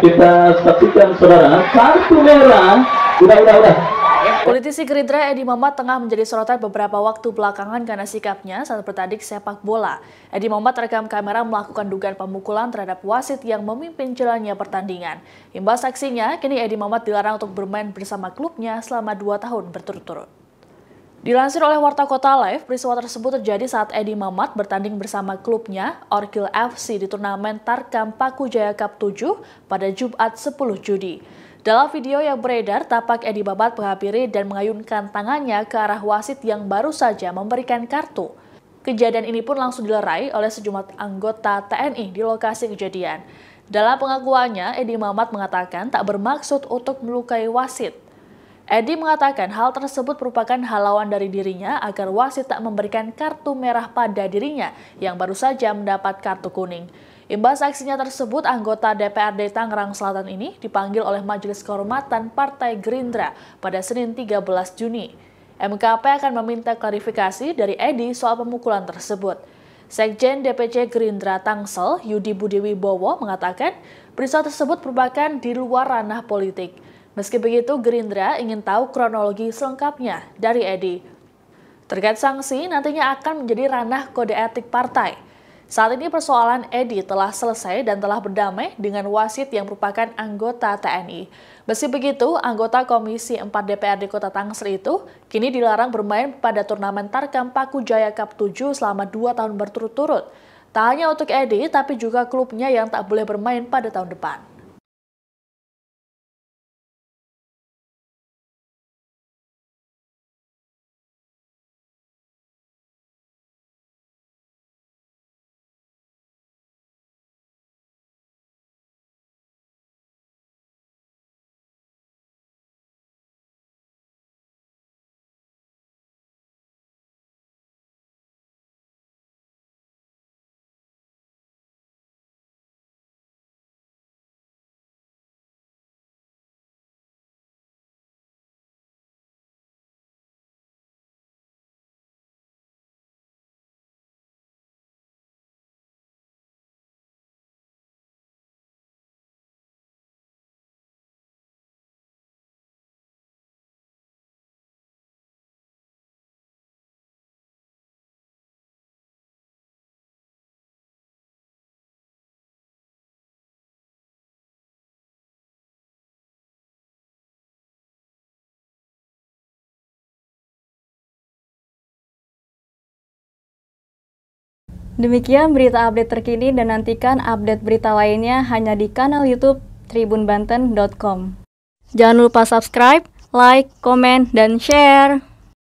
kita saksikan saudara kartu merah udah udah udah ya, Politisi Gerindra Edi Mamat tengah menjadi sorotan beberapa waktu belakangan karena sikapnya saat bertanding sepak bola. Edi Mamat rekam kamera melakukan dugaan pemukulan terhadap wasit yang memimpin jalannya pertandingan. Imbas saksinya kini Edi Mamat dilarang untuk bermain bersama klubnya selama dua tahun berturut-turut. Dilansir oleh Warta Kota Live, peristiwa tersebut terjadi saat Edi Mamat bertanding bersama klubnya Orkil FC di turnamen Tarkam Paku Jaya Cup 7 pada Jumat 10 Juni. Dalam video yang beredar, tapak Edi Mamat menghampiri dan mengayunkan tangannya ke arah wasit yang baru saja memberikan kartu. Kejadian ini pun langsung dilerai oleh sejumlah anggota TNI di lokasi kejadian. Dalam pengakuannya, Edi Mamat mengatakan tak bermaksud untuk melukai wasit. Edi mengatakan hal tersebut merupakan halawan dari dirinya agar wasit tak memberikan kartu merah pada dirinya yang baru saja mendapat kartu kuning. Imbas aksinya tersebut, anggota DPRD Tangerang Selatan ini dipanggil oleh Majelis Kehormatan Partai Gerindra pada Senin 13 Juni. MKP akan meminta klarifikasi dari Edi soal pemukulan tersebut. Sekjen DPC Gerindra Tangsel, Yudi Budi mengatakan peristiwa tersebut merupakan di luar ranah politik. Meski begitu, Gerindra ingin tahu kronologi selengkapnya dari Edi. Terkait sanksi, nantinya akan menjadi ranah kode etik partai. Saat ini persoalan Edi telah selesai dan telah berdamai dengan wasit yang merupakan anggota TNI. Meski begitu, anggota Komisi 4 DPRD Kota Tangsel itu kini dilarang bermain pada turnamen Tarkam Paku Jaya Cup 7 selama dua tahun berturut-turut. Tak hanya untuk Edi, tapi juga klubnya yang tak boleh bermain pada tahun depan. Demikian berita update terkini dan nantikan update berita lainnya hanya di kanal YouTube tribunbanten.com. Jangan lupa subscribe, like, komen, dan share.